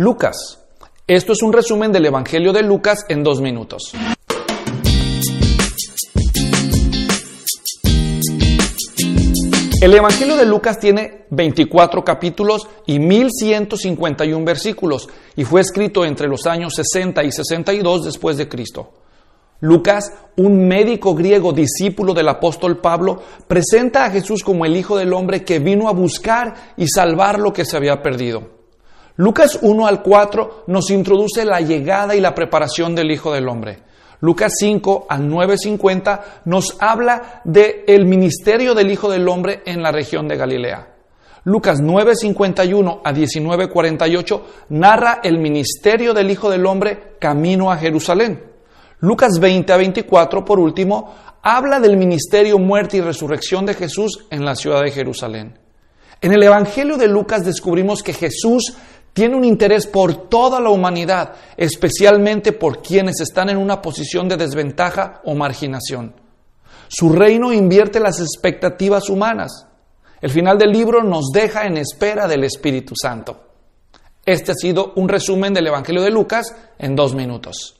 Lucas. Esto es un resumen del Evangelio de Lucas en dos minutos. El Evangelio de Lucas tiene 24 capítulos y 1151 versículos y fue escrito entre los años 60 y 62 después de Cristo. Lucas, un médico griego discípulo del apóstol Pablo, presenta a Jesús como el Hijo del Hombre que vino a buscar y salvar lo que se había perdido. Lucas 1 al 4 nos introduce la llegada y la preparación del Hijo del Hombre. Lucas 5 al 9.50 nos habla del el ministerio del Hijo del Hombre en la región de Galilea. Lucas 9.51 a 19.48 narra el ministerio del Hijo del Hombre camino a Jerusalén. Lucas 20 a 24, por último, habla del ministerio, muerte y resurrección de Jesús en la ciudad de Jerusalén. En el Evangelio de Lucas descubrimos que Jesús tiene un interés por toda la humanidad, especialmente por quienes están en una posición de desventaja o marginación. Su reino invierte las expectativas humanas. El final del libro nos deja en espera del Espíritu Santo. Este ha sido un resumen del Evangelio de Lucas en dos minutos.